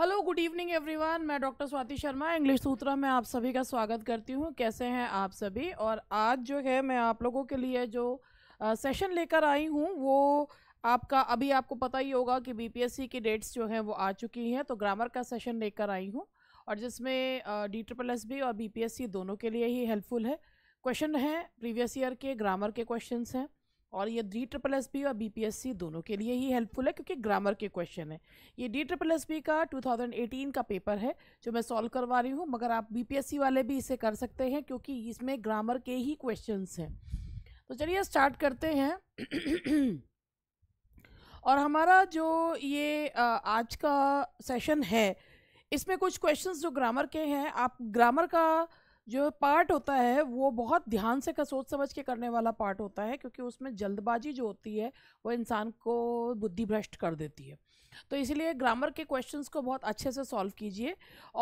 hello good evening everyone मैं doctor Swati Sharma English Sutra में आप सभी का स्वागत करती हूँ कैसे हैं आप सभी और आज जो है मैं आप लोगों के लिए जो सेशन लेकर आई हूँ वो आपका अभी आपको पता ही होगा कि बीपीएससी की डेट्स जो हैं वो आ चुकी हैं तो ग्रामर का सेशन लेकर आई हूँ और जिसमें डी ट्रिपल एस बी और बी दोनों के लिए ही हेल्पफुल है क्वेश्चन हैं प्रीवियस ईयर के ग्रामर के क्वेश्चन हैं और ये डी ट्रिपल एस और सी दोनों के लिए ही हेल्पफुल है क्योंकि ग्रामर के क्वेश्चन है ये डी ट्रिपल एस बी का 2018 का पेपर है जो मैं सॉल्व करवा रही हूँ मगर आप सी वाले भी इसे कर सकते हैं क्योंकि इसमें ग्रामर के ही क्वेश्चन हैं तो चलिए स्टार्ट करते हैं और हमारा जो ये आज का सेशन है इसमें कुछ क्वेश्चन जो ग्रामर के हैं आप ग्रामर का जो पार्ट होता है वो बहुत ध्यान से का सोच समझ के करने वाला पार्ट होता है क्योंकि उसमें जल्दबाजी जो होती है वो इंसान को बुद्धि भ्रष्ट कर देती है तो इसलिए ग्रामर के क्वेश्चंस को बहुत अच्छे से सॉल्व कीजिए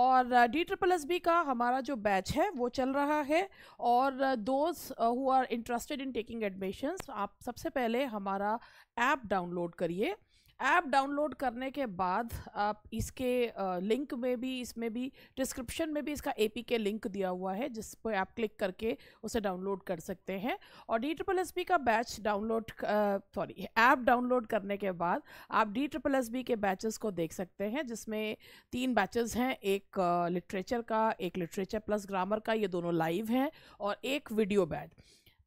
और डी ट्रिपल एस बी का हमारा जो बैच है वो चल रहा है और those who are interested in taking admissions आप सबसे पहले हमारा ऐप डाउनलोड करिए ऐप डाउनलोड करने के बाद आप इसके लिंक में भी इसमें भी डिस्क्रिप्शन में भी इसका ए के लिंक दिया हुआ है जिस पर आप क्लिक करके उसे डाउनलोड कर सकते हैं और डी ट्रिपल एस बी का batch download sorry app download करने के बाद आप डी ट्रिपल एस बी के बैचेस को देख सकते हैं जिसमें तीन बैचेस हैं एक लिटरेचर का एक लिटरेचर प्लस ग्रामर का ये दोनों लाइव हैं और एक वीडियो बैच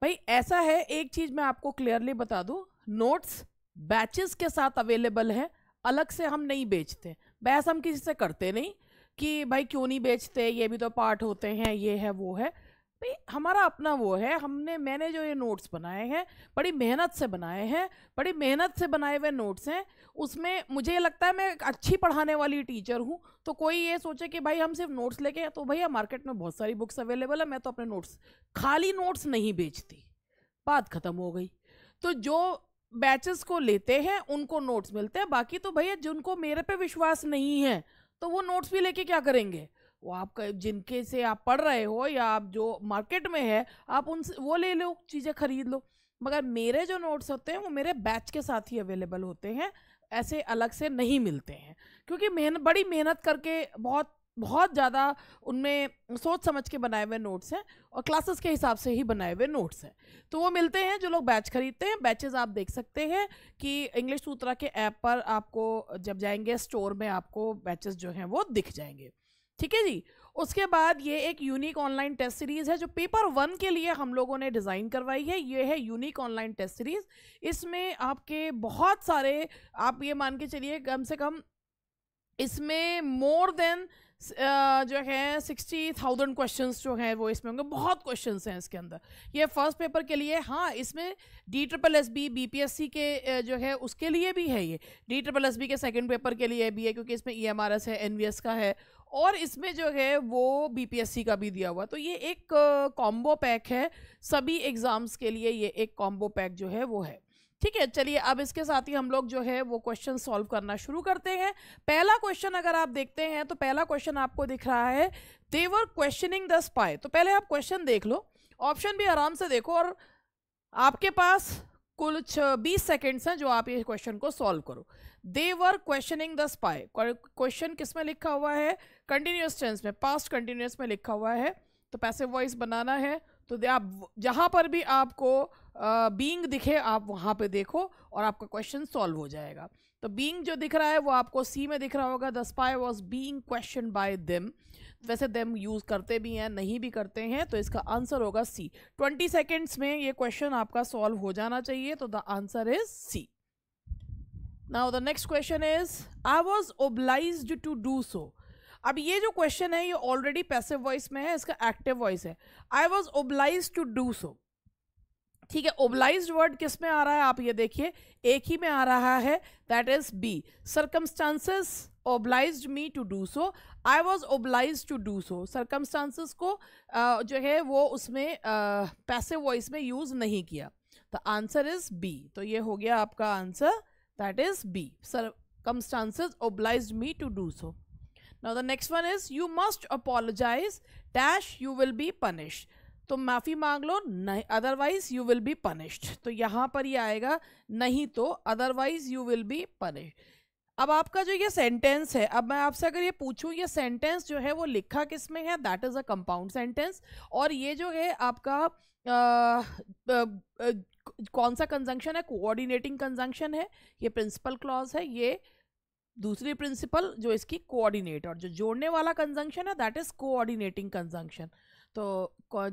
भाई ऐसा है एक चीज़ मैं आपको क्लियरली बता दूँ नोट्स बैचेस के साथ अवेलेबल है अलग से हम नहीं बेचते बहस हम किसी से करते नहीं कि भाई क्यों नहीं बेचते ये भी तो पार्ट होते हैं ये है वो है भाई हमारा अपना वो है हमने मैंने जो ये नोट्स बनाए हैं बड़ी मेहनत से बनाए हैं बड़ी मेहनत से बनाए हुए नोट्स हैं उसमें मुझे ये लगता है मैं एक अच्छी पढ़ाने वाली टीचर हूँ तो कोई ये सोचे कि भाई हम सिर्फ नोट्स लेके तो भैया मार्केट में बहुत सारी बुक्स अवेलेबल है मैं तो अपने नोट्स खाली नोट्स नहीं बेचती बात ख़त्म हो गई तो जो बैचेस को लेते हैं उनको नोट्स मिलते हैं बाकी तो भैया जिनको मेरे पे विश्वास नहीं है तो वो नोट्स भी लेके क्या करेंगे वो आप जिनके से आप पढ़ रहे हो या आप जो मार्केट में है आप उन वो ले लो चीज़ें खरीद लो मगर मेरे जो नोट्स होते हैं वो मेरे बैच के साथ ही अवेलेबल होते हैं ऐसे अलग से नहीं मिलते हैं क्योंकि मेहनत बड़ी मेहनत करके बहुत बहुत ज़्यादा उनमें सोच समझ के बनाए हुए नोट्स हैं और क्लासेस के हिसाब से ही बनाए हुए नोट्स हैं तो वो मिलते हैं जो लोग बैच खरीदते हैं बैचेस आप देख सकते हैं कि इंग्लिश सूत्रा के ऐप पर आपको जब जाएंगे स्टोर में आपको बैचेस जो हैं वो दिख जाएंगे ठीक है जी उसके बाद ये एक यूनिक ऑनलाइन टेस्ट सीरीज़ है जो पेपर वन के लिए हम लोगों ने डिज़ाइन करवाई है ये है यूनिक ऑनलाइन टेस्ट सीरीज़ इसमें आपके बहुत सारे आप ये मान के चलिए कम से कम इसमें मोर देन जो है सिक्सटी थाउजेंड क्वेश्चन जो है वो इसमें होंगे बहुत क्वेश्चन हैं इसके अंदर ये फर्स्ट पेपर के लिए हाँ इसमें D triple S B B P S C के जो है उसके लिए भी है ये डी ट्रिपल एस बी के सेकेंड पेपर के लिए भी है क्योंकि इसमें ई एम आर एस है एन वी एस का है और इसमें जो है वो बी पी एस सी का भी दिया हुआ तो ये एक कॉम्बो पैक है सभी एग्ज़ाम्स के लिए ये एक कॉम्बो पैक जो है वो है ठीक है चलिए अब इसके साथ ही हम लोग जो है वो क्वेश्चन सॉल्व करना शुरू करते हैं पहला क्वेश्चन अगर आप देखते हैं तो पहला क्वेश्चन आपको दिख रहा है देवर क्वेश्चनिंग द स्पाई तो पहले आप क्वेश्चन देख लो ऑप्शन भी आराम से देखो और आपके पास कुल छ बीस सेकेंड्स हैं जो आप ये क्वेश्चन को सॉल्व करो they were questioning the spy question किस में लिखा हुआ है कंटिन्यूस टेंस में पास्ट कंटिन्यूस में लिखा हुआ है तो पैसे वॉइस बनाना है तो आप जहाँ पर भी आपको बींग दिखे आप वहाँ पे देखो और आपका क्वेश्चन सॉल्व हो जाएगा तो बींग जो दिख रहा है वो आपको सी में दिख रहा होगा the spy was being question by them वैसे देम यूज़ करते भी हैं नहीं भी करते हैं तो इसका आंसर होगा सी ट्वेंटी सेकेंड्स में ये क्वेश्चन आपका सॉल्व हो जाना चाहिए तो the answer is C now the next question is I was oblige to do so अब ये जो क्वेश्चन है ये ऑलरेडी पैसिव वॉइस में है इसका एक्टिव वॉइस है I was oblige to do so ठीक है ओबलाइज वर्ड किस में आ रहा है आप ये देखिए एक ही में आ रहा है that is B circumstances oblige me to do so I was oblige to do so circumstances को uh, जो है वो उसमें पैसिव uh, वॉइस में यूज़ नहीं किया द आंसर इज़ बी तो ये हो गया आपका answer that is B circumstances oblige me to do so now the next one is you must apologize dash you will be punish तो माफ़ी मांग लो नहीं otherwise you will be punished तो यहाँ पर ये आएगा नहीं तो otherwise you will be punished अब आपका जो ये सेंटेंस है अब मैं आपसे अगर ये पूछूं ये सेंटेंस जो है वो लिखा किस में है that is a compound sentence और ये जो है आपका आ, आ, आ, कौन सा कंजंक्शन है कोऑर्डिनेटिंग कंजंक्शन है ये प्रिंसिपल क्लॉज है ये दूसरी प्रिंसिपल जो इसकी कोऑर्डिनेटर जो जोड़ने वाला कंजंक्शन है दैट इज़ कोऑर्डिनेटिंग कंजंक्शन तो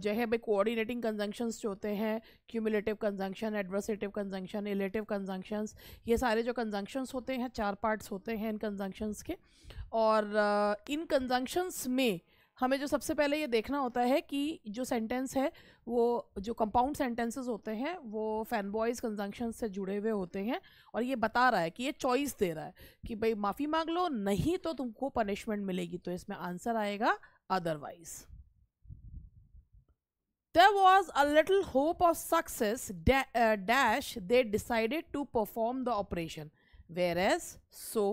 जो है भाई कोऑर्डिनेटिंग कंजंक्शंस जो होते हैं cumulative conjunction adversative conjunction illative conjunctions ये सारे जो कंजंक्शंस होते हैं चार पार्ट्स होते हैं इन कंजंक्शंस के और इन कंजंक्शंस में हमें जो सबसे पहले ये देखना होता है कि जो सेंटेंस है वो जो कंपाउंड सेंटेंसेस होते हैं वो फैन बॉयज़ कंजंक्शन से जुड़े हुए होते हैं और ये बता रहा है कि ये चॉइस दे रहा है कि भाई माफ़ी मांग लो नहीं तो तुमको पनिशमेंट मिलेगी तो इसमें आंसर आएगा otherwise there was a little hope of success dash they decided to perform the operation whereas so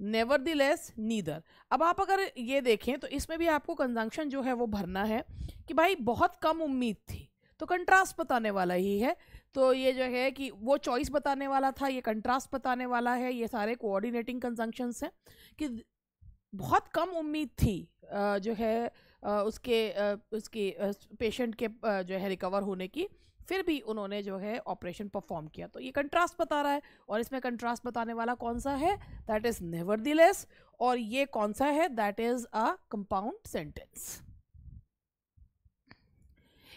nevertheless neither अब आप अगर ये देखें तो इसमें भी आपको कंजंक्शन जो है वो भरना है कि भाई बहुत कम उम्मीद थी तो कंट्रास्ट बताने वाला ही है तो ये जो है कि वो चॉइस बताने वाला था ये कंट्रास्ट बताने वाला है ये सारे कोऑर्डिनेटिंग कंजंक्शंस हैं कि बहुत कम उम्मीद थी जो है उसके उसकी पेशेंट के जो है रिकवर होने की फिर भी उन्होंने जो है ऑपरेशन परफॉर्म किया तो ये कंट्रास्ट बता रहा है और इसमें कंट्रास्ट बताने वाला कौन सा है दैट इज़ नेवर और ये कौन सा है that is a compound sentence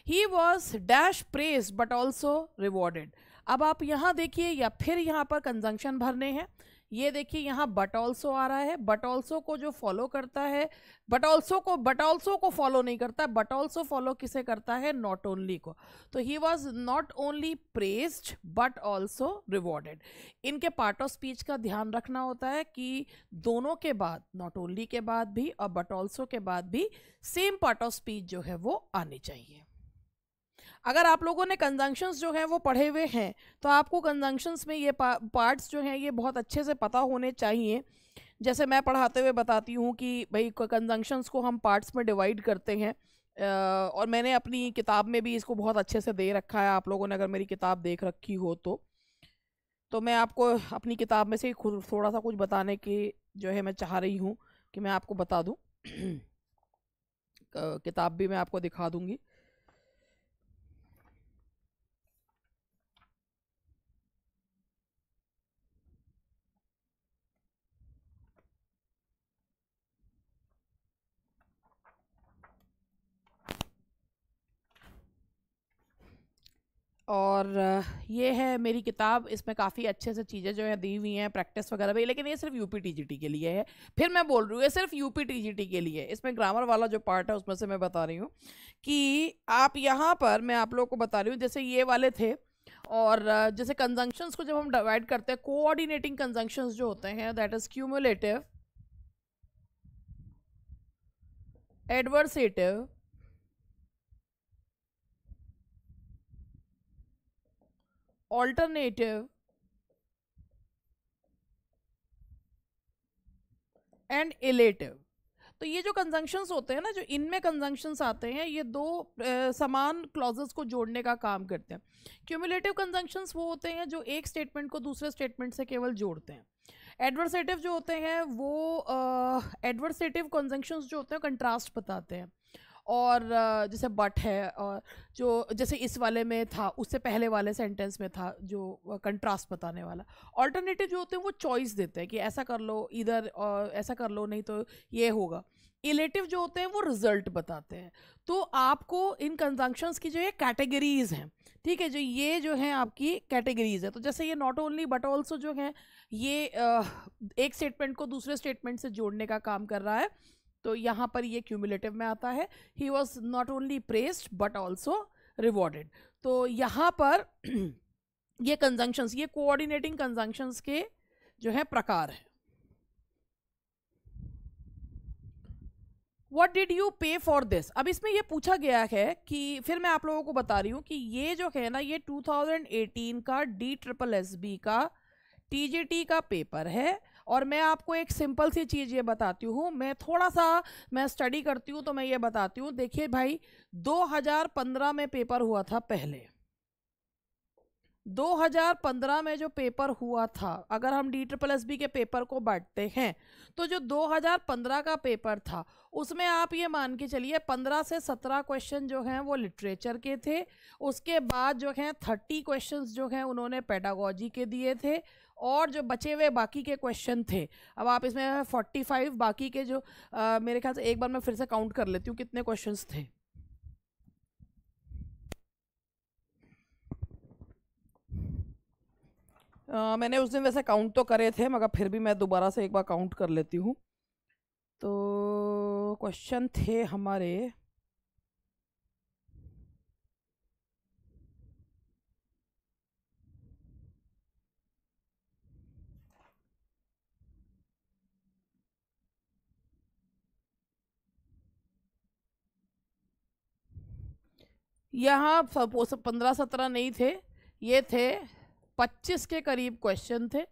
he was dash praise but also rewarded अब आप यहां देखिए या फिर यहां पर कंजंक्शन भरने हैं ये देखिए यहाँ बट ऑल्सो आ रहा है बट ऑल्सो को जो फॉलो करता है बट ऑल्सो को बट ऑल्सो को फॉलो नहीं करता बट ऑल्सो फॉलो किसे करता है नॉट ओनली को तो he was not only praised but also rewarded इनके पार्ट ऑफ स्पीच का ध्यान रखना होता है कि दोनों के बाद नॉट ओनली के बाद भी और बट ऑल्सो के बाद भी सेम पार्ट ऑफ स्पीच जो है वो आनी चाहिए अगर आप लोगों ने कंजंक्शंस जो हैं वो पढ़े हुए हैं तो आपको कंजंक्शंस में ये पार्ट्स जो हैं ये बहुत अच्छे से पता होने चाहिए जैसे मैं पढ़ाते हुए बताती हूँ कि भाई कंजंक्शंस को हम पार्ट्स में डिवाइड करते हैं और मैंने अपनी किताब में भी इसको बहुत अच्छे से दे रखा है आप लोगों ने अगर मेरी किताब देख रखी हो तो तो मैं आपको अपनी किताब में से खुद थोड़ा सा कुछ बताने की जो है मैं चाह रही हूँ कि मैं आपको बता दूँ किताब भी मैं आपको दिखा दूँगी और ये है मेरी किताब इसमें काफ़ी अच्छे से चीज़ें जो है दी हुई हैं प्रैक्टिस वगैरह भी लेकिन ये सिर्फ यूपी टी के लिए है फिर मैं बोल रही हूँ ये सिर्फ यूपी टी के लिए इसमें ग्रामर वाला जो पार्ट है उसमें से मैं बता रही हूँ कि आप यहाँ पर मैं आप लोग को बता रही हूँ जैसे ये वाले थे और जैसे कंजंक्शंस को जब हम डिवाइड करते हैं कोऑर्डिनेटिंग कंजंक्शंस जो होते हैं that is cumulative adversative alternative and illative तो ये जो कंजंक्शंस होते हैं ना जो इनमें कंजंक्शंस आते हैं ये दो आ, समान क्लॉजेस को जोड़ने का काम करते हैं क्यूमुलेटिव कंजंक्शंस वो होते हैं जो एक स्टेटमेंट को दूसरे स्टेटमेंट से केवल जोड़ते हैं एडवर्सेटिव जो होते हैं वो एडवर्सेटिव कंजंक्शंस जो होते हैं कंट्रास्ट बताते हैं और जैसे बट है और जो जैसे इस वाले में था उससे पहले वाले सेंटेंस में था जो कंट्रास्ट बताने वाला ऑल्टरनेटिव जो होते हैं वो चॉइस देते हैं कि ऐसा कर लो इधर ऐसा कर लो नहीं तो ये होगा इलेटिव जो होते हैं वो रिजल्ट बताते हैं तो आपको इन कंजंक्शंस की जो है कैटेगरीज हैं ठीक है जो ये जो है आपकी कैटेगरीज है तो जैसे ये नॉट ओनली बट ऑल्सो जो है ये एक स्टेटमेंट को दूसरे स्टेटमेंट से जोड़ने का काम कर रहा है तो यहाँ पर ये क्यूमुलेटिव में आता है he was not only praised but also rewarded तो यहाँ पर ये कंजंक्शंस ये कोऑर्डिनेटिंग कंजंक्शंस के जो है प्रकार है what did you pay for this अब इसमें यह पूछा गया है कि फिर मैं आप लोगों को बता रही हूँ कि ये जो है ना ये 2018 का डी ट्रिपल एस बी का टी का पेपर है और मैं आपको एक सिंपल सी चीज़ ये बताती हूँ मैं थोड़ा सा मैं स्टडी करती हूँ तो मैं ये बताती हूँ देखिए भाई 2015 में पेपर हुआ था पहले 2015 में जो पेपर हुआ था अगर हम डी ट्रिपल एस बी के पेपर को बांटते हैं तो जो 2015 का पेपर था उसमें आप ये मान के चलिए 15 से 17 क्वेश्चन जो हैं वो लिटरेचर के थे उसके बाद जो हैं 30 क्वेश्चंस जो हैं उन्होंने पेडागोजी के दिए थे और जो बचे हुए बाकी के क्वेश्चन थे अब आप इसमें फोर्टी फाइव बाकी के जो आ, मेरे ख्याल से एक बार मैं फिर से काउंट कर लेती हूँ कितने क्वेश्चन थे आ, मैंने उस दिन वैसे काउंट तो करे थे मगर फिर भी मैं दोबारा से एक बार काउंट कर लेती हूँ तो क्वेश्चन थे हमारे यहाँ पंद्रह सत्रह नहीं थे ये थे पच्चीस के करीब क्वेश्चन थे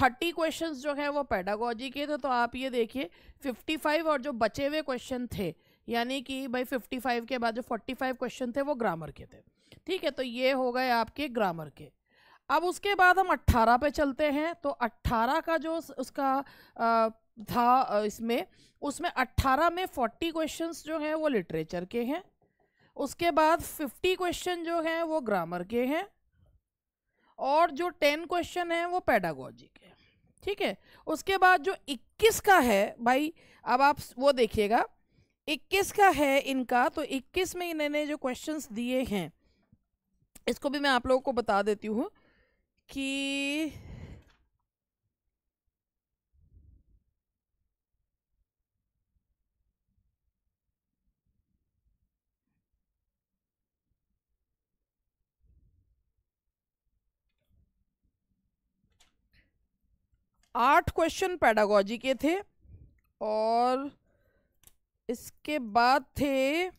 थर्टी क्वेश्चंस जो हैं वो पैडागोजी के थे तो आप ये देखिए फिफ्टी फाइव और जो बचे हुए क्वेश्चन थे यानी कि भाई फिफ्टी फाइव के बाद जो फोर्टी फाइव क्वेश्चन थे वो ग्रामर के थे ठीक है तो ये हो गए आपके ग्रामर के अब उसके बाद हम अट्ठारह पे चलते हैं तो अट्ठारह का जो उसका था इसमें उसमें अट्ठारह में फोर्टी क्वेश्चन जो हैं वो लिटरेचर के हैं उसके बाद फिफ्टी क्वेश्चन जो हैं वो ग्रामर के हैं और जो टेन क्वेश्चन हैं वो पैडागोजी के ठीक है उसके बाद जो इक्कीस का है भाई अब आप वो देखिएगा इक्कीस का है इनका तो इक्कीस में इन्होंने जो क्वेश्चंस दिए हैं इसको भी मैं आप लोगों को बता देती हूँ कि आठ क्वेश्चन पैडागोजी के थे और इसके बाद थे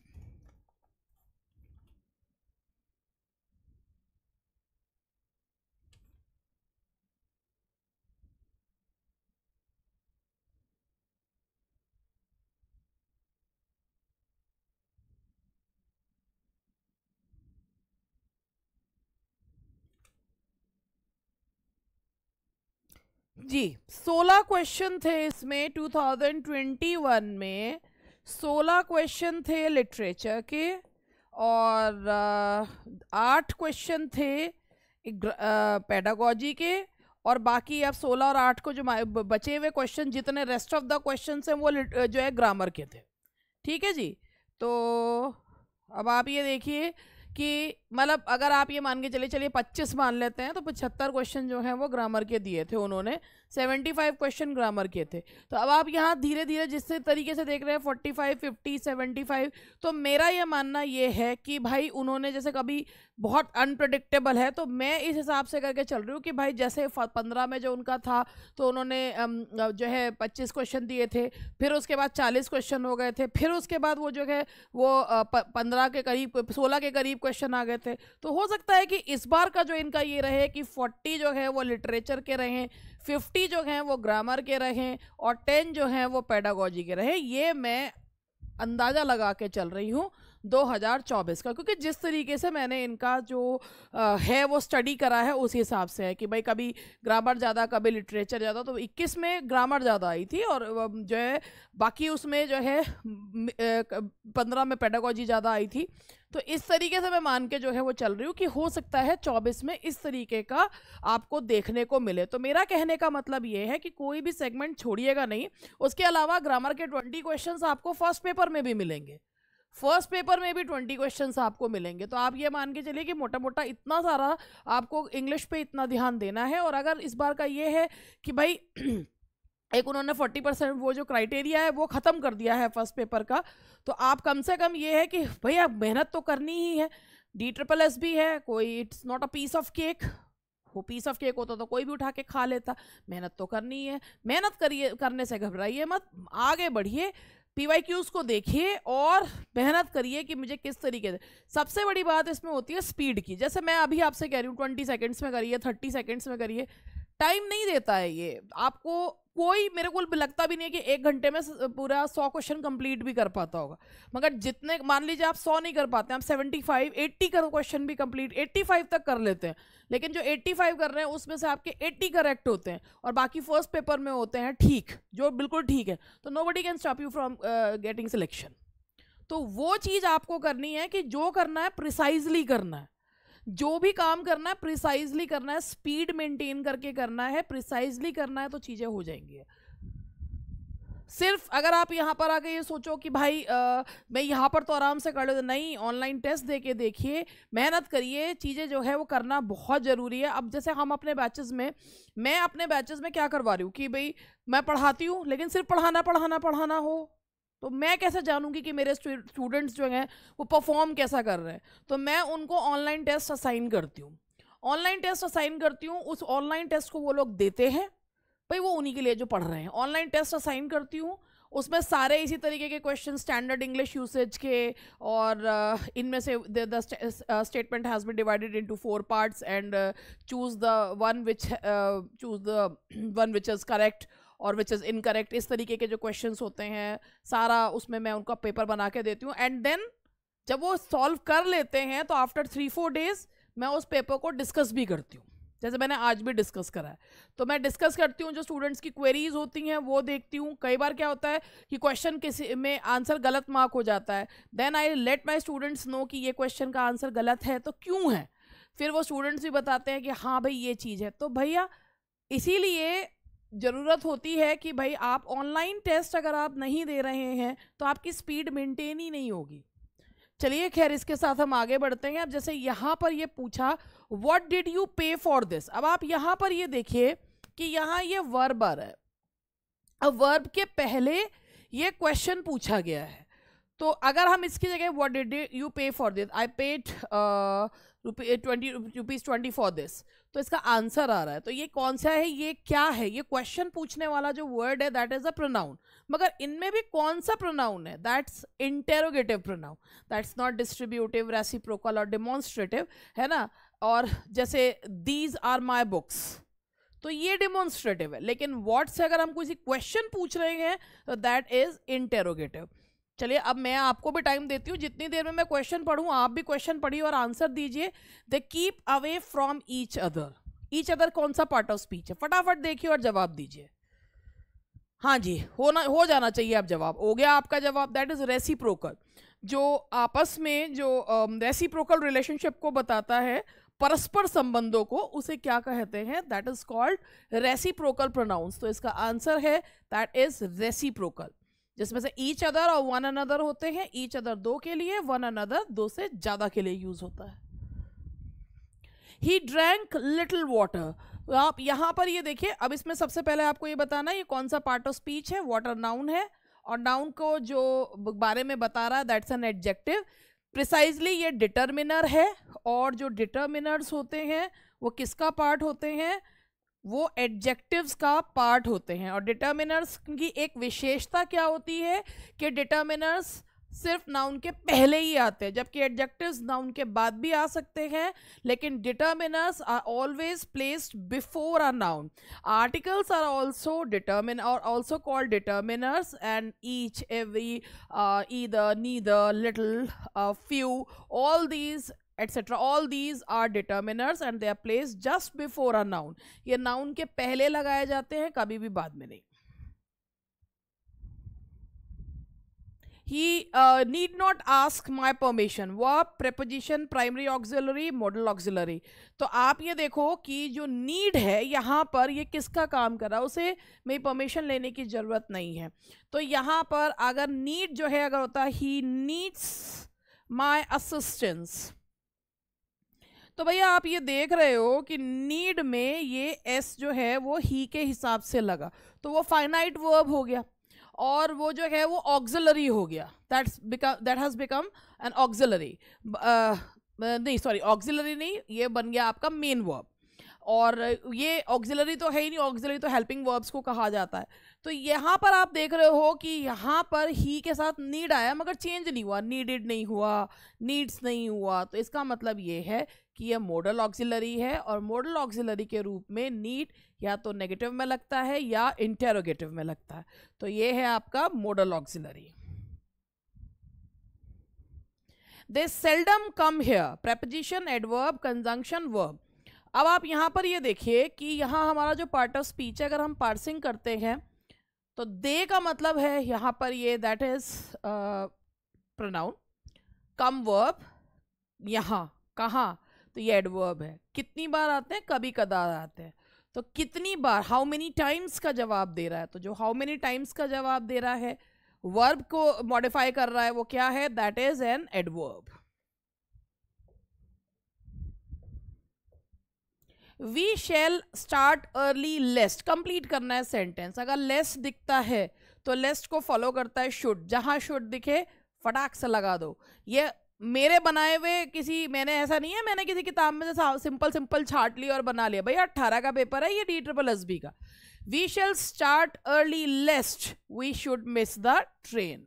जी 16 क्वेश्चन थे इसमें 2021 में 16 क्वेश्चन थे लिटरेचर के और आठ क्वेश्चन थे पैडागोजी के और बाकी अब 16 और 8 को जो बचे हुए क्वेश्चन जितने रेस्ट ऑफ द क्वेश्चन हैं वो जो है ग्रामर के थे ठीक है जी तो अब आप ये देखिए कि मतलब अगर आप ये मान के चलिए चलिए पच्चीस मान लेते हैं तो पचहत्तर क्वेश्चन जो हैं वो ग्रामर के दिए थे उन्होंने सेवेंटी फाइव क्वेश्चन ग्रामर के थे तो अब आप यहाँ धीरे धीरे जिस तरीके से देख रहे हैं forty five fifty seventy five तो मेरा ये मानना ये है कि भाई उन्होंने जैसे कभी बहुत अनप्रडिक्टेबल है तो मैं इस हिसाब से करके चल रही हूँ कि भाई जैसे पंद्रह में जो उनका था तो उन्होंने जो है पच्चीस क्वेश्चन दिए थे फिर उसके बाद चालीस क्वेश्चन हो गए थे फिर उसके बाद वो जो है वो पंद्रह के करीब सोलह के करीब क्वेश्चन आ गए थे तो हो सकता है कि इस बार का जो इनका ये रहे कि फोर्टी जो है वो लिटरेचर के रहें फिफ्टी जो हैं वो ग्रामर के रहें और टेन जो हैं वो पैडागोजी के रहें ये मैं अंदाज़ा लगा के चल रही हूँ 2024 का क्योंकि जिस तरीके से मैंने इनका जो आ, है वो स्टडी करा है उस हिसाब से है कि भाई कभी ग्रामर ज़्यादा कभी लिटरेचर ज़्यादा तो 21 में ग्रामर ज़्यादा आई थी और जो है बाकी उसमें जो है पंद्रह में पेडागोजी ज़्यादा आई थी तो इस तरीके से मैं मान के जो है वो चल रही हूँ कि हो सकता है चौबीस में इस तरीके का आपको देखने को मिले तो मेरा कहने का मतलब ये है कि कोई भी सेगमेंट छोड़िएगा नहीं उसके अलावा ग्रामर के ट्वेंटी क्वेश्चन आपको फर्स्ट पेपर में भी मिलेंगे फर्स्ट पेपर में भी ट्वेंटी क्वेश्चन आपको मिलेंगे तो आप ये मान के चलिए कि मोटा मोटा इतना सारा आपको इंग्लिश पे इतना ध्यान देना है और अगर इस बार का ये है कि भाई एक उन्होंने फोर्टी परसेंट वो जो क्राइटेरिया है वो ख़त्म कर दिया है फर्स्ट पेपर का तो आप कम से कम ये है कि भाई आप मेहनत तो करनी ही है डी ट्रिपल एस भी है कोई it's not a piece of cake वो पीस ऑफ केक होता तो कोई भी उठा के खा लेता मेहनत तो करनी है मेहनत करिए करने से घबराइए मत आगे बढ़िए पीवाईक्यूज को देखिए और मेहनत करिए कि मुझे किस तरीके से सबसे बड़ी बात इसमें होती है स्पीड की जैसे मैं अभी आपसे कह रही हूँ ट्वेंटी सेकेंड्स में करिए थर्टी सेकेंड्स में करिए टाइम नहीं देता है ये आपको कोई मेरे को लगता भी नहीं है कि एक घंटे में पूरा सौ क्वेश्चन कंप्लीट भी कर पाता होगा मगर जितने मान लीजिए आप सौ नहीं कर पाते हैं आप सेवेंटी फाइव एट्टी करो क्वेश्चन भी कंप्लीट एट्टी फाइव तक कर लेते हैं लेकिन जो एट्टी फाइव कर रहे हैं उसमें से आपके एट्टी करेक्ट होते हैं और बाकी फर्स्ट पेपर में होते हैं ठीक जो बिल्कुल ठीक है तो nobody can stop you from getting selection तो वो चीज़ आपको करनी है कि जो करना है प्रिसाइजली करना है जो भी काम करना है प्रिसाइजली करना है स्पीड मेंटेन करके करना है प्रिसाइजली करना है तो चीज़ें हो जाएंगी सिर्फ अगर आप यहाँ पर आके ये सोचो कि भाई आ, मैं यहाँ पर तो आराम से कर लूँ नहीं ऑनलाइन टेस्ट दे के देखिए मेहनत करिए चीज़ें जो है वो करना बहुत ज़रूरी है अब जैसे हम अपने बैचेस में मैं अपने बैचेस में क्या करवा रही हूँ कि भाई मैं पढ़ाती हूँ लेकिन सिर्फ पढ़ाना पढ़ाना पढ़ाना हो तो मैं कैसे जानूंगी कि मेरे स्टूडेंट्स जो हैं वो परफॉर्म कैसा कर रहे हैं तो मैं उनको ऑनलाइन टेस्ट असाइन करती हूँ ऑनलाइन टेस्ट असाइन करती हूँ उस ऑनलाइन टेस्ट को वो लोग देते हैं भाई वो उन्हीं के लिए जो पढ़ रहे हैं ऑनलाइन टेस्ट असाइन करती हूँ उसमें सारे इसी तरीके के क्वेश्चन स्टैंडर्ड इंग्लिश यूसेज के और इनमें से the statement has been divided into four parts and choose the one which choose the one which is correct और विच इज़ इनकरेक्ट इस तरीके के जो क्वेश्चन होते हैं सारा उसमें मैं उनका पेपर बना के देती हूँ एंड देन जब वो सॉल्व कर लेते हैं तो आफ्टर थ्री फोर डेज मैं उस पेपर को डिस्कस भी करती हूँ जैसे मैंने आज भी डिस्कस करा है तो मैं डिस्कस करती हूँ जो स्टूडेंट्स की क्वेरीज होती हैं वो देखती हूँ कई बार क्या होता है कि क्वेश्चन किसी में आंसर गलत मार्क हो जाता है then I let my students know कि ये क्वेश्चन का आंसर गलत है तो क्यों है फिर वो स्टूडेंट्स भी बताते हैं कि हाँ भाई ये चीज़ है तो भैया इसीलिए ज़रूरत होती है कि भाई आप ऑनलाइन टेस्ट अगर आप नहीं दे रहे हैं तो आपकी स्पीड मेंटेन ही नहीं होगी चलिए खैर इसके साथ हम आगे बढ़ते हैं अब जैसे यहाँ पर ये पूछा what did you pay for this अब आप यहाँ पर ये देखिए कि यहाँ ये वर्ब आ रहा है अब वर्ब के पहले ये क्वेश्चन पूछा गया है तो अगर हम इसकी जगह what did you pay for this I paid twenty rupees twenty for this तो इसका आंसर आ रहा है तो ये कौन सा है ये क्या है ये क्वेश्चन पूछने वाला जो वर्ड है दैट इज़ अ प्रोनाउन मगर इनमें भी कौन सा प्रोनाउन है that's interrogative pronoun that's not distributive reciprocal और डिमॉन्स्ट्रेटिव है ना और जैसे दीज आर माई बुक्स तो ये डिमॉन्स्ट्रेटिव है लेकिन वॉट से अगर हम कोई क्वेश्चन पूछ रहे हैं तो दैट इज़ इंटेरोगेटिव चलिए अब मैं आपको भी टाइम देती हूँ जितनी देर में मैं क्वेश्चन पढ़ूँ आप भी क्वेश्चन पढ़िए और आंसर दीजिए they keep away from each other each other कौन सा पार्ट ऑफ स्पीच है फटाफट देखिए और जवाब दीजिए हाँ जी होना हो जाना चाहिए आप जवाब हो गया आपका जवाब दैट इज़ रेसी जो आपस में जो रेसी प्रोकल रिलेशनशिप को बताता है परस्पर संबंधों को उसे क्या कहते हैं that is called reciprocal pronouns तो इसका आंसर है दैट इज प्रोकल जिसमें से ईच अदर और वन अनदर होते हैं ईच अदर दो के लिए वन अनदर दो से ज़्यादा के लिए यूज़ होता है ही ड्रैंक लिटल वाटर आप यहाँ पर ये देखिए अब इसमें सबसे पहले आपको ये बताना है ये कौन सा पार्ट ऑफ स्पीच है वाटर नाउन है और नाउन को जो बारे में बता रहा है दैट्स एन एडजेक्टिव प्रिसाइजली ये डिटर्मिनर है और जो डिटर्मिनर्स होते हैं वो किसका पार्ट होते हैं वो एडजेक्टिव्स का पार्ट होते हैं और डिटर्मिनर्स की एक विशेषता क्या होती है कि डिटर्मिनर्स सिर्फ नाउन के पहले ही आते हैं जबकि एडजेक्टिव्स नाउन के बाद भी आ सकते हैं लेकिन determiners are always placed before are noun articles are also determine और also called determiners and each every either neither little few all these etcetera all these are determiners and they are place just before a noun ये noun के पहले लगाए जाते हैं कभी भी बाद में नहीं he uh, need not ask my permission वह preposition primary auxiliary modal auxiliary तो आप ये देखो कि जो need है यहाँ पर ये किसका काम कर रहा है उसे मेरी permission लेने की ज़रूरत नहीं है तो यहाँ पर अगर need जो है अगर होता है he needs my assistance तो भैया आप ये देख रहे हो कि नीड में ये एस जो है वो ही के हिसाब से लगा तो वो फाइनाइट वर्ब हो गया और वो जो है वो ऑक्सिलरी हो गया that's become that has become an auxiliary नहीं सॉरी ऑक्सिलरी नहीं ये बन गया आपका मेन वर्ब और ये ऑक्सिलरी तो है ही नहीं ऑक्सिलरी तो हेल्पिंग वर्ब्स को कहा जाता है तो यहाँ पर आप देख रहे हो कि यहाँ पर ही के साथ नीड आया मगर चेंज नहीं हुआ नीडेड नहीं हुआ नीड्स नहीं हुआ तो इसका मतलब ये है कि यह मोडल ऑक्सिलरी है और मोडल ऑक्सिलरी के रूप में नीट या तो नेगेटिव में लगता है या इंटेरोगेटिव में लगता है तो ये है आपका modal auxiliary they seldom come here preposition adverb conjunction verb अब आप यहां पर ये देखिए कि यहां हमारा जो पार्ट ऑफ स्पीच है अगर हम पार्सिंग करते हैं तो दे का मतलब है यहां पर ये that is pronoun come verb यहां कहाँ तो ये एडवर्ब है कितनी बार आते हैं कभी कदार आते हैं तो कितनी बार हाउ मेनी टाइम्स का जवाब दे रहा है तो जो हाउ मेनी टाइम्स का जवाब दे रहा है वर्ब को मॉडिफाई कर रहा है वो क्या है that is an adverb we shall start early lest complete करना है सेंटेंस अगर लेस्ट दिखता है तो लेस्ट को फॉलो करता है शुड जहां शुड दिखे फटाक से लगा दो ये मेरे बनाए हुए किसी मैंने ऐसा नहीं है मैंने किसी किताब में से सिंपल सिंपल छाट लिया और बना लिया भैया अट्ठारह का पेपर है ये डी ट्रिपल एस बी का we shall start early lest we should miss the train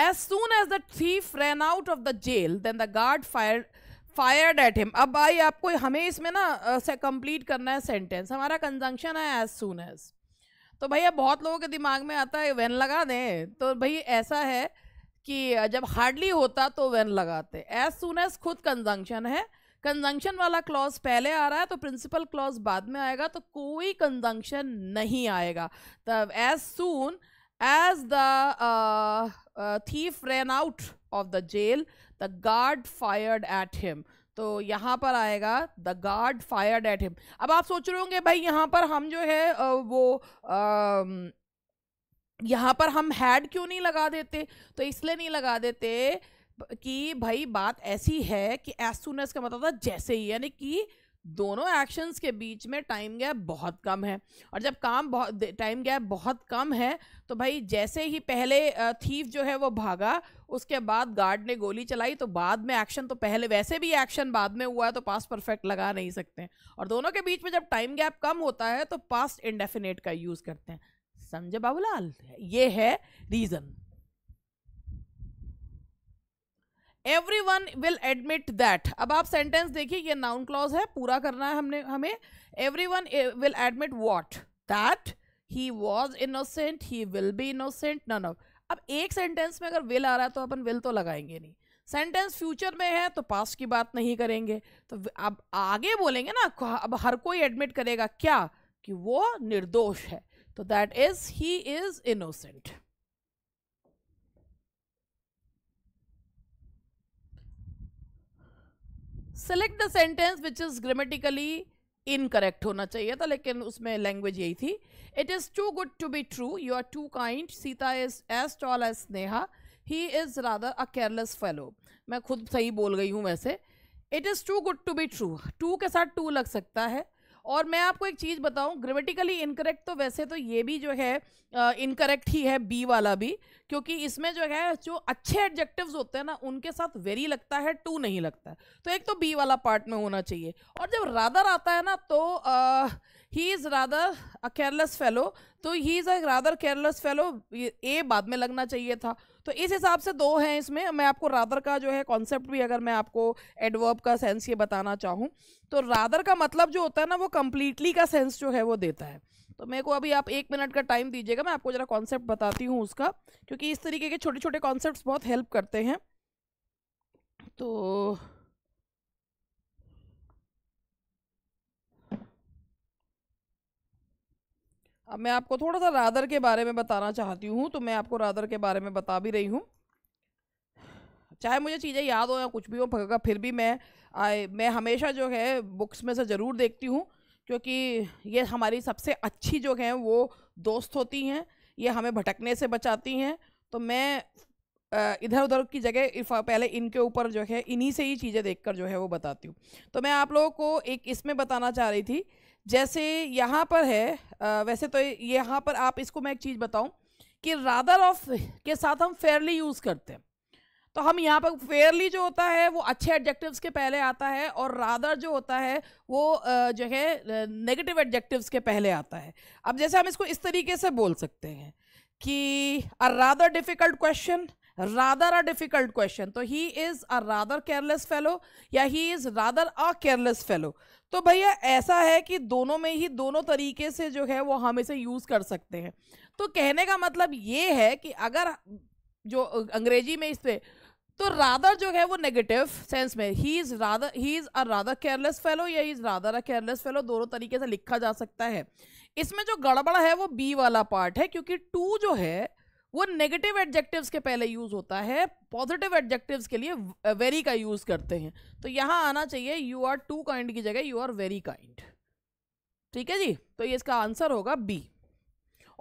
as soon as the thief ran out of the jail then the guard fired fired at him अब भाई आपको हमें इसमें ना से complete करना है सेंटेंस हमारा कंजंक्शन है एज सुन एज तो भैया बहुत लोगों के दिमाग में आता है वैन लगा दें तो भाई ऐसा है कि जब हार्डली होता तो वैन लगाते एज सुन एज खुद कंजंक्शन है कंजंक्शन वाला क्लॉज पहले आ रहा है तो प्रिंसिपल क्लॉज बाद में आएगा तो कोई कंजंक्शन नहीं आएगा तब as soon as the thief ran out of the jail the guard fired at him तो यहाँ पर आएगा the guard fired at him अब आप सोच रहे होंगे भाई यहाँ पर हम जो है वो यहाँ पर हम हैड क्यों नहीं लगा देते तो इसलिए नहीं लगा देते कि भाई बात ऐसी है कि एज सुन एज का मतलब था जैसे ही यानी कि दोनों एक्शंस के बीच में टाइम गैप बहुत कम है और जब काम बहुत टाइम गैप बहुत कम है तो भाई जैसे ही पहले थीफ जो है वो भागा उसके बाद गार्ड ने गोली चलाई तो बाद में एक्शन तो पहले वैसे भी एक्शन बाद में हुआ है तो पास परफेक्ट लगा नहीं सकते और दोनों के बीच में जब टाइम गैप कम होता है तो पास्ट इंडेफिनेट का यूज़ करते हैं समझे बाबूलाल ये है reason everyone will admit that अब आप सेंटेंस देखिए ये नाउन क्लॉज है पूरा करना है हमने हमें everyone will admit what that he was innocent he will be innocent none of अब एक सेंटेंस में अगर विल आ रहा है तो अपन विल तो लगाएंगे नहीं सेंटेंस फ्यूचर में है तो पास की बात नहीं करेंगे तो अब आगे बोलेंगे ना अब हर कोई एडमिट करेगा क्या कि वो निर्दोष है तो that is he is innocent select the sentence which is grammatically incorrect होना चाहिए था लेकिन उसमें लैंग्वेज यही थी it is too good to be true you are too kind Sita is as tall as Sneha he is rather a careless fellow मैं खुद सही बोल गई हूँ वैसे it is too good to be true too के साथ टू लग सकता है और मैं आपको एक चीज़ बताऊं ग्रेविटिकली इनकरेक्ट तो वैसे तो ये भी जो है इनकरेक्ट ही है बी वाला भी क्योंकि इसमें जो है जो अच्छे एडजेक्टिव्स होते हैं ना उनके साथ वेरी लगता है टू नहीं लगता है तो एक तो बी वाला पार्ट में होना चाहिए और जब रादर आता है ना तो he is rather a careless fellow तो he is a rather careless fellow a बाद में लगना चाहिए था तो इस हिसाब से दो हैं इसमें मैं आपको रादर का जो है कॉन्सेप्ट भी अगर मैं आपको एडवर्ब का सेंस ये बताना चाहूँ तो रादर का मतलब जो होता है ना वो कम्प्लीटली का सेंस जो है वो देता है तो मेरे को अभी आप एक मिनट का टाइम दीजिएगा मैं आपको ज़रा कॉन्सेप्ट बताती हूँ उसका क्योंकि इस तरीके के छोटे छोटे कॉन्सेप्ट बहुत हेल्प करते हैं तो अब मैं आपको थोड़ा सा रादर के बारे में बताना चाहती हूँ तो मैं आपको रादर के बारे में बता भी रही हूँ चाहे मुझे चीज़ें याद हो या कुछ भी हो भगा फिर भी मैं आए मैं हमेशा जो है बुक्स में से ज़रूर देखती हूँ क्योंकि ये हमारी सबसे अच्छी जो हैं वो दोस्त होती हैं ये हमें भटकने से बचाती हैं तो मैं इधर उधर की जगह पहले इनके ऊपर जो है इन्हीं से ही चीज़ें देखकर जो है वो बताती हूँ तो मैं आप लोगों को एक इसमें बताना चाह रही थी जैसे यहाँ पर है वैसे तो यहाँ पर आप इसको मैं एक चीज़ बताऊँ कि रादर ऑफ के साथ हम फेयरली यूज़ करते हैं तो हम यहाँ पर फेयरली जो होता है वो अच्छे एडजेक्टिव्स के पहले आता है और रादर जो होता है वो जो है नेगेटिव एडजेक्टिव्स के पहले आता है अब जैसे हम इसको इस तरीके से बोल सकते हैं कि a rather difficult question rather a difficult question तो he is a rather careless fellow या he is rather a careless fellow तो भैया ऐसा है कि दोनों में ही दोनों तरीके से जो है वो हम इसे यूज़ कर सकते हैं तो कहने का मतलब ये है कि अगर जो अंग्रेजी में इस पर तो राधर जो है वो नेगेटिव सेंस में he is rather he is a rather careless fellow या is rather a careless fellow दोनों तरीके से लिखा जा सकता है इसमें जो गड़बड़ है वो बी वाला पार्ट है क्योंकि टू जो है वो नेगेटिव एडजेक्टिव्स के पहले यूज़ होता है पॉजिटिव एडजेक्टिव्स के लिए वेरी का यूज़ करते हैं तो यहाँ आना चाहिए यू आर टू काइंड की जगह यू आर वेरी काइंड ठीक है जी तो ये इसका आंसर होगा बी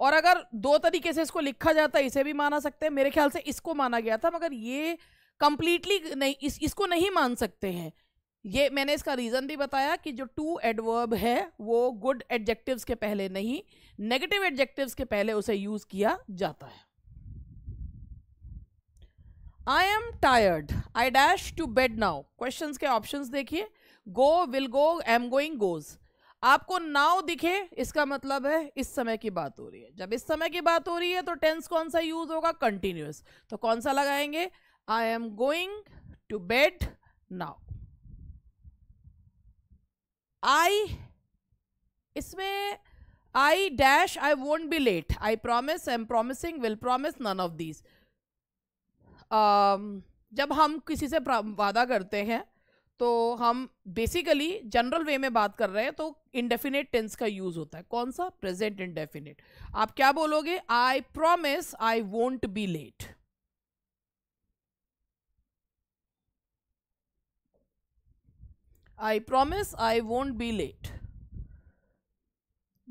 और अगर दो तरीके से इसको लिखा जाता है इसे भी माना सकते हैं मेरे ख्याल से इसको माना गया था मगर ये कंप्लीटली नहीं इस इसको नहीं मान सकते हैं ये मैंने इसका रीज़न भी बताया कि जो टू एडवर्ब है वो गुड एडजेक्टिव्स के पहले नहीं नेगेटिव एडजेक्टिव्स के पहले उसे यूज़ किया जाता है I am tired I dash to bed now question के ऑप्शन देखिए go will go I am going goes आपको नाउ दिखे इसका मतलब है इस समय की बात हो रही है जब इस समय की बात हो रही है तो टेंस कौन सा यूज होगा कंटिन्यूस तो कौन सा लगाएंगे I am going to bed now I इसमें I dash I won't be late I promise I am promising will promise none of these जब हम किसी से वादा करते हैं तो हम बेसिकली जनरल वे में बात कर रहे हैं तो इनडेफिनेट टेंस का यूज़ होता है कौन सा प्रेजेंट इनडेफिनेट आप क्या बोलोगे I promise I won't be late I promise I won't be late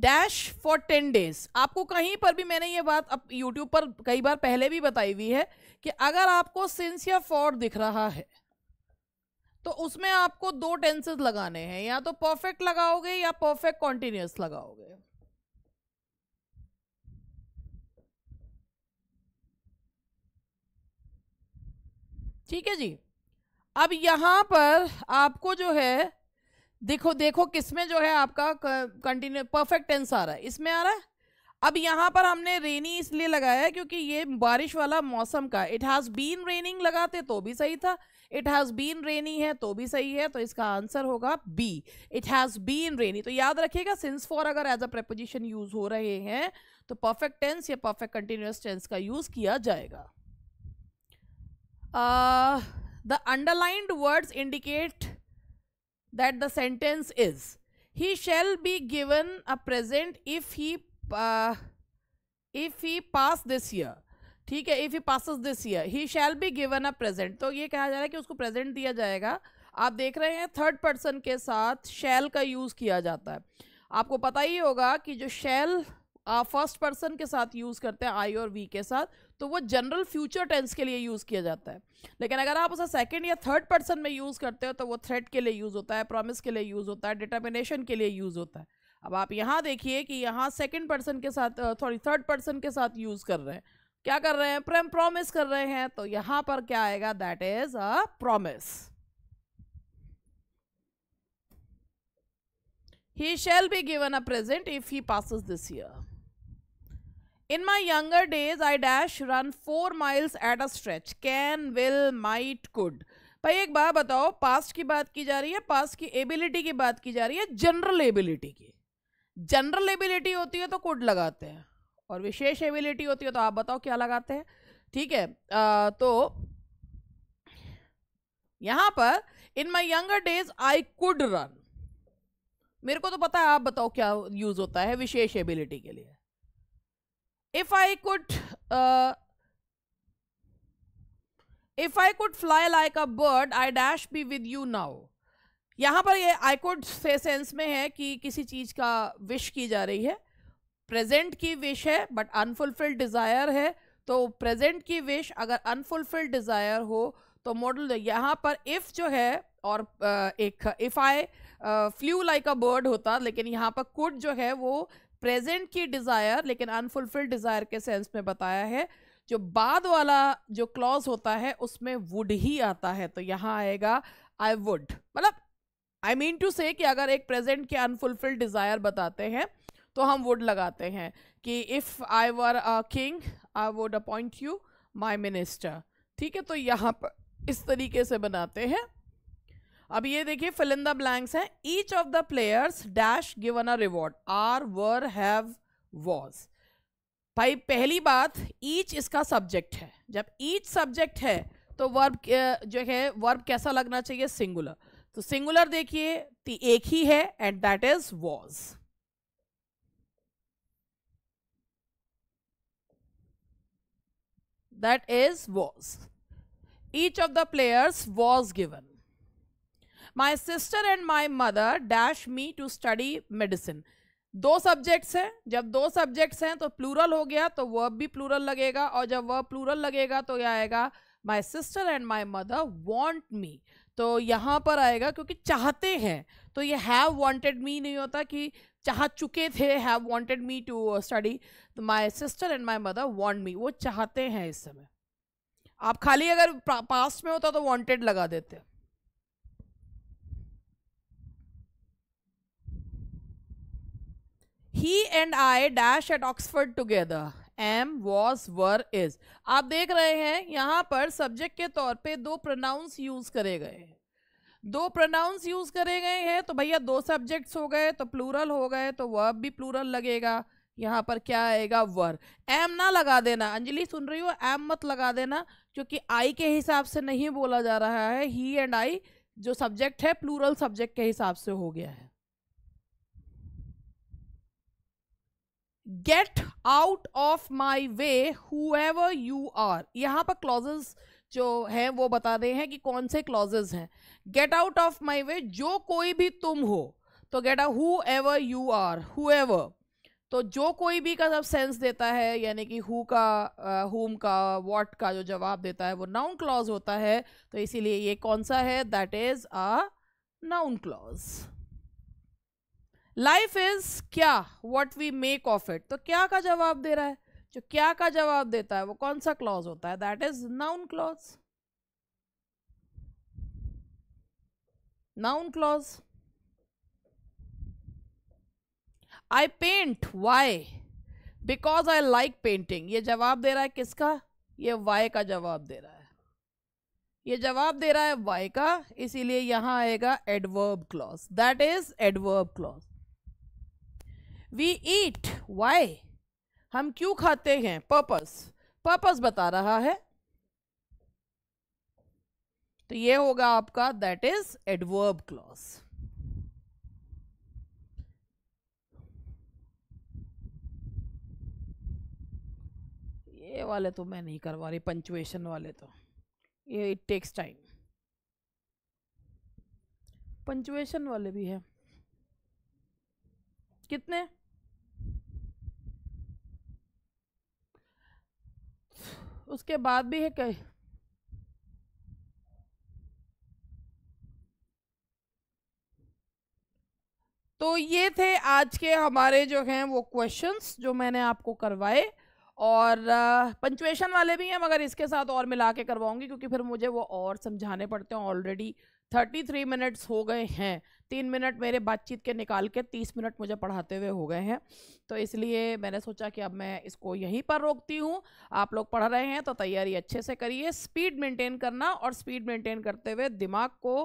dash for ten days आपको कहीं पर भी मैंने ये बात अब यूट्यूब पर कई बार पहले भी बताई हुई है कि अगर आपको सिंस या फॉर दिख रहा है तो उसमें आपको दो टेंसेस लगाने हैं या तो परफेक्ट लगाओगे या परफेक्ट कॉन्टिन्यूस लगाओगे ठीक है जी अब यहां पर आपको जो है देखो देखो किसमें जो है आपका कंटिन्यू परफेक्ट टेंस आ रहा है इसमें आ रहा है अब यहाँ पर हमने रेनी इसलिए लगाया है क्योंकि ये बारिश वाला मौसम का इट हैज़ बीन रेनिंग लगाते तो भी सही था इट हैज़ बीन रेनी है तो भी सही है तो इसका आंसर होगा B it has been rainy तो याद रखिएगा सिंस फॉर अगर एज अ प्रपोजिशन यूज़ हो रहे हैं तो परफेक्ट टेंस या परफेक्ट कंटिन्यूस टेंस का यूज़ किया जाएगा the underlined words indicate that the sentence is he shall be given a present if he uh, if he pass this year ठीक है if he passes this year he shall be given a present तो ये कहा जा रहा है कि उसको प्रेजेंट दिया जाएगा आप देख रहे हैं थर्ड पर्सन के साथ शैल का यूज़ किया जाता है आपको पता ही होगा कि जो शैल फर्स्ट पर्सन के साथ यूज़ करते हैं आई और वी के साथ तो वो जनरल फ्यूचर टेंस के लिए यूज़ किया जाता है लेकिन अगर आप उसे सेकेंड या थर्ड पर्सन में यूज़ करते हो तो वो थ्रेड के लिए यूज़ होता है प्रॉमिस के लिए यूज़ होता है डिटर्मिनेशन के लिए यूज़ होता है अब आप यहाँ देखिए कि यहाँ सेकेंड पर्सन के साथ सॉरी थर्ड पर्सन के साथ यूज़ कर रहे हैं क्या कर रहे हैं प्रेम प्रॉमिस कर रहे हैं तो यहाँ पर क्या आएगा that is a promise he shall be given a present if he passes this year in my younger days I dash run four miles at a stretch can will might could भाई एक बात बताओ past की बात की जा रही है पास्ट की एबिलिटी की बात की जा रही है जनरल एबिलिटी की जनरल एबिलिटी होती है तो कुड लगाते हैं और विशेष एबिलिटी होती है तो आप बताओ क्या लगाते हैं ठीक है आ, तो यहाँ पर in my younger days I could run मेरे को तो पता है आप बताओ क्या यूज होता है विशेष एबिलिटी के लिए if I could uh, if I could fly like a bird I dash be with you now यहाँ पर ये आई कुड से सेंस में है कि किसी चीज़ का विश की जा रही है प्रेजेंट की विश है बट अनफुलफिल्ड डिज़ायर है तो प्रेजेंट की विश अगर अनफुलफिल्ड डिज़ायर हो तो मॉडल यहाँ पर इफ़ जो है और uh, एक if I flew like a bird होता लेकिन यहाँ पर कुड जो है वो प्रेजेंट की डिज़ायर लेकिन अनफुलफिल्ड डिज़ायर के सेंस में बताया है जो बाद वाला जो क्लॉज होता है उसमें वुड ही आता है तो यहाँ आएगा आई वुड मतलब आई मीन टू से कि अगर एक प्रेजेंट के अनफुलफिल्ड डिज़ायर बताते हैं तो हम वुड लगाते हैं कि if I were a king I would appoint you my minister ठीक है तो यहाँ पर इस तरीके से बनाते हैं अब ये देखिए फिल इन द ब्लैंक्स हैं each of the players dash given a reward are were have was भाई पहली बात ईच इसका सब्जेक्ट है जब ईच सब्जेक्ट है तो वर्ब जो है वर्ब कैसा लगना चाहिए सिंगुलर तो सिंगुलर देखिए एक ही है and that is was that is was each of the players was given my sister and my mother dash me to study medicine दो सब्जेक्ट्स हैं जब दो सब्जेक्ट्स हैं तो प्लूरल हो गया तो वर्ब भी प्लूरल लगेगा और जब वर्ब प्लूरल लगेगा तो यह आएगा my sister and my mother want me तो यहाँ पर आएगा क्योंकि चाहते हैं तो ये हैव वांटेड मी नहीं होता कि चाह चुके थे have wanted me to study तो my sister and my mother want me वो चाहते हैं इस समय आप खाली अगर पास्ट में होता तो वांटेड तो लगा देते he and I dash at Oxford together am was were is आप देख रहे हैं यहाँ पर सब्जेक्ट के तौर पे दो प्रोनाउंस यूज करे गए हैं दो प्रोनाउंस यूज करे गए हैं तो भैया दो सब्जेक्ट्स हो गए तो प्लूरल हो गए तो वर्ब भी प्लूरल लगेगा यहाँ पर क्या आएगा वर एम ना लगा देना अंजलि सुन रही हो एम मत लगा देना क्योंकि आई के हिसाब से नहीं बोला जा रहा है ही एंड आई जो सब्जेक्ट है प्लूरल सब्जेक्ट के हिसाब से हो गया है get out of my way whoever you are यहाँ पर क्लॉजेज जो हैं वो बता रहे हैं कि कौन से क्लॉजेज हैं get out of my way जो कोई भी तुम हो तो get out whoever you are whoever तो जो कोई भी का जब सेंस देता है यानी कि हु का हुम का वॉट का जो जवाब देता है वो नाउन क्लॉज होता है तो इसीलिए ये कौन सा है that is a noun clause life is क्या what we make of it तो क्या का जवाब दे रहा है जो क्या का जवाब देता है वो कौन सा क्लॉज होता है that is noun clause noun clause I paint why because I like painting ये जवाब दे रहा है किसका ये वाई का जवाब दे रहा है ये जवाब दे रहा है वाई का इसीलिए यहां आएगा adverb clause that is adverb clause we eat why हम क्यों खाते हैं पर्पस पर्पस बता रहा है तो ये होगा आपका दैट इज एडवर्ब क्लॉज ये वाले तो मैं नहीं करवा रही पंचुएशन वाले तो ये इट टेक्स टाइम पंचुएशन वाले भी है कितने उसके बाद भी है कह तो ये थे आज के हमारे जो हैं वो क्वेश्चंस जो मैंने आपको करवाए और पंचुएशन वाले भी हैं मगर इसके साथ और मिला के करवाऊंगी क्योंकि फिर मुझे वो और समझाने पड़ते हैं ऑलरेडी थर्टी थ्री मिनट्स हो गए हैं तीन मिनट मेरे बातचीत के निकाल के तीस मिनट मुझे पढ़ाते हुए हो गए हैं तो इसलिए मैंने सोचा कि अब मैं इसको यहीं पर रोकती हूँ आप लोग पढ़ रहे हैं तो तैयारी अच्छे से करिए स्पीड मेंटेन करना और स्पीड मेंटेन करते हुए दिमाग को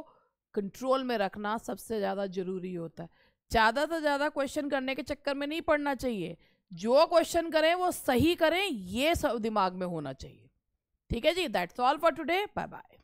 कंट्रोल में रखना सबसे ज़्यादा ज़रूरी होता है ज़्यादा से ज़्यादा क्वेश्चन करने के चक्कर में नहीं पढ़ना चाहिए जो क्वेश्चन करें वो सही करें ये सब दिमाग में होना चाहिए ठीक है जी that's all for today bye bye